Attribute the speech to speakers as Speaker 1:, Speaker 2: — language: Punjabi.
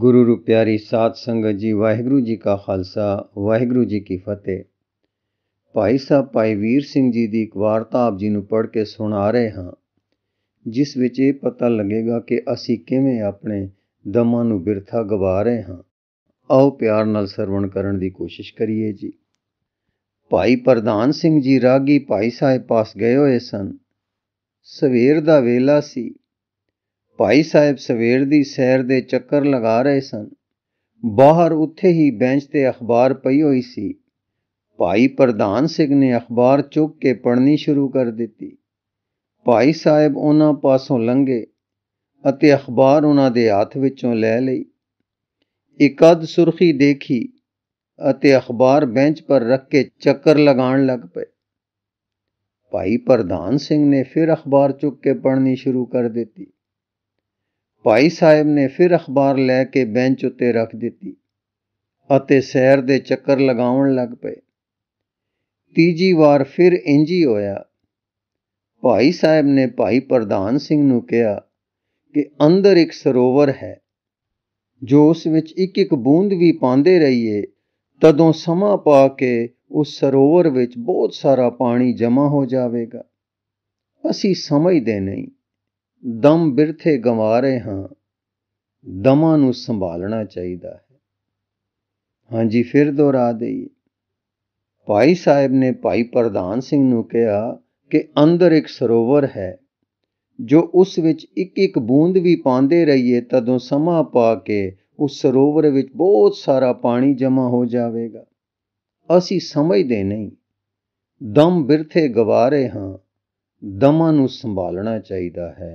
Speaker 1: ਗੁਰੂ ਰੂਪਿਆਰੀ ਸਾਧ ਸੰਗਤ ਜੀ ਵਾਹਿਗੁਰੂ ਜੀ ਕਾ ਖਾਲਸਾ ਵਾਹਿਗੁਰੂ ਜੀ ਕੀ ਫਤਿਹ ਭਾਈ ਸਾਹਿਬ ਭਾਈ ਵੀਰ ਸਿੰਘ ਜੀ ਦੀ ਇੱਕ ਵਾਰਤਾ ਆਪ ਜੀ ਨੂੰ ਪੜ੍ਹ ਕੇ ਸੁਣਾ ਰਹੇ ਹਾਂ ਜਿਸ ਵਿੱਚ ਇਹ ਪਤਾ ਲੱਗੇਗਾ ਕਿ ਅਸੀਂ ਕਿਵੇਂ ਆਪਣੇ ਦਮਾਂ ਨੂੰ ਬਿਰਥਾ ਗਵਾ ਰਹੇ ਹਾਂ ਆਓ ਪਿਆਰ ਨਾਲ ਸਰਵਣ ਕਰਨ ਦੀ ਕੋਸ਼ਿਸ਼ ਕਰੀਏ ਜੀ ਭਾਈ ਪ੍ਰਧਾਨ ਸਿੰਘ ਜੀ ਰਾਗੀ ਭਾਈ ਸਾਹਿਬ ਪਾਸ ਗਏ ਹੋਏ ਸਨ ਸਵੇਰ ਦਾ ਵੇਲਾ ਸੀ ਭਾਈ ਸਾਹਿਬ ਸਵੇਰ ਦੀ ਸੈਰ ਦੇ ਚੱਕਰ ਲਗਾ ਰਹੇ ਸਨ ਬਾਹਰ ਉੱਥੇ ਹੀ ਬੈਂਚ ਤੇ ਅਖਬਾਰ ਪਈ ਹੋਈ ਸੀ ਭਾਈ ਪ੍ਰਧਾਨ ਸਿੰਘ ਨੇ ਅਖਬਾਰ ਚੁੱਕ ਕੇ ਪੜ੍ਹਨੀ ਸ਼ੁਰੂ ਕਰ ਦਿੱਤੀ ਭਾਈ ਸਾਹਿਬ ਉਹਨਾਂ ਪਾਸੋਂ ਲੰਘੇ ਅਤੇ ਅਖਬਾਰ ਉਹਨਾਂ ਦੇ ਹੱਥ ਵਿੱਚੋਂ ਲੈ ਲਈ ਇੱਕ ਅਦ ਸੁਰਖੀ ਦੇਖੀ ਅਤੇ ਅਖਬਾਰ ਬੈਂਚ ਪਰ ਰੱਖ ਕੇ ਚੱਕਰ ਲਗਾਉਣ ਲੱਗ ਪਏ ਭਾਈ ਪ੍ਰਧਾਨ ਸਿੰਘ ਨੇ ਫਿਰ ਅਖਬਾਰ ਚੁੱਕ ਕੇ ਪੜ੍ਹਨੀ ਸ਼ੁਰੂ ਕਰ ਦਿੱਤੀ ਭਾਈ ਸਾਹਿਬ ਨੇ ਫਿਰ ਅਖਬਾਰ ਲੈ ਕੇ ਬੈਂਚ ਉੱਤੇ ਰੱਖ ਦਿੱਤੀ ਅਤੇ ਸੈਰ ਦੇ ਚੱਕਰ ਲਗਾਉਣ ਲੱਗ ਪਏ ਤੀਜੀ ਵਾਰ ਫਿਰ ਇੰਜ ਹੀ ਹੋਇਆ ਭਾਈ ਸਾਹਿਬ ਨੇ ਭਾਈ ਪ੍ਰਧਾਨ ਸਿੰਘ ਨੂੰ ਕਿਹਾ ਕਿ ਅੰਦਰ ਇੱਕ ਸਰੋਵਰ ਹੈ ਜੋ ਉਸ ਵਿੱਚ ਇੱਕ ਇੱਕ ਬੂੰਦ ਵੀ ਪਾਉਂਦੇ ਰਹੀਏ ਤਦੋਂ ਸਮਾਂ ਪਾ ਕੇ ਉਸ ਸਰੋਵਰ ਵਿੱਚ ਬਹੁਤ ਸਾਰਾ ਪਾਣੀ ਜਮ੍ਹਾਂ ਹੋ ਜਾਵੇਗਾ ਅਸੀਂ ਸਮਝਦੇ ਨਹੀਂ ਦਮ ਬਿਰਥੇ ਗਵਾ ਰਹੇ ਹਾਂ ਦਮਾਂ ਨੂੰ ਸੰਭਾਲਣਾ ਚਾਹੀਦਾ ਹੈ ਹਾਂਜੀ ਫਿਰ ਦੁਹਰਾ ਦੇਈ ਭਾਈ ਸਾਹਿਬ ਨੇ ਭਾਈ ਪ੍ਰਧਾਨ ਸਿੰਘ ਨੂੰ ਕਿਹਾ ਕਿ ਅੰਦਰ ਇੱਕ ਸਰੋਵਰ ਹੈ ਜੋ ਉਸ ਵਿੱਚ ਇੱਕ ਇੱਕ ਬੂੰਦ ਵੀ ਪਾਉਂਦੇ ਰਹੀਏ ਤਦੋਂ ਸਮਾਂ ਪਾ ਕੇ ਉਸ ਸਰੋਵਰ ਵਿੱਚ ਬਹੁਤ ਸਾਰਾ ਪਾਣੀ ਜਮ੍ਹਾਂ ਹੋ ਜਾਵੇਗਾ ਅਸੀਂ ਸਮਝਦੇ ਨਹੀਂ ਦਮ ਬਿਰਥੇ ਗਵਾ ਰਹੇ ਹਾਂ ਦਮਾਂ ਨੂੰ ਸੰਭਾਲਣਾ ਚਾਹੀਦਾ ਹੈ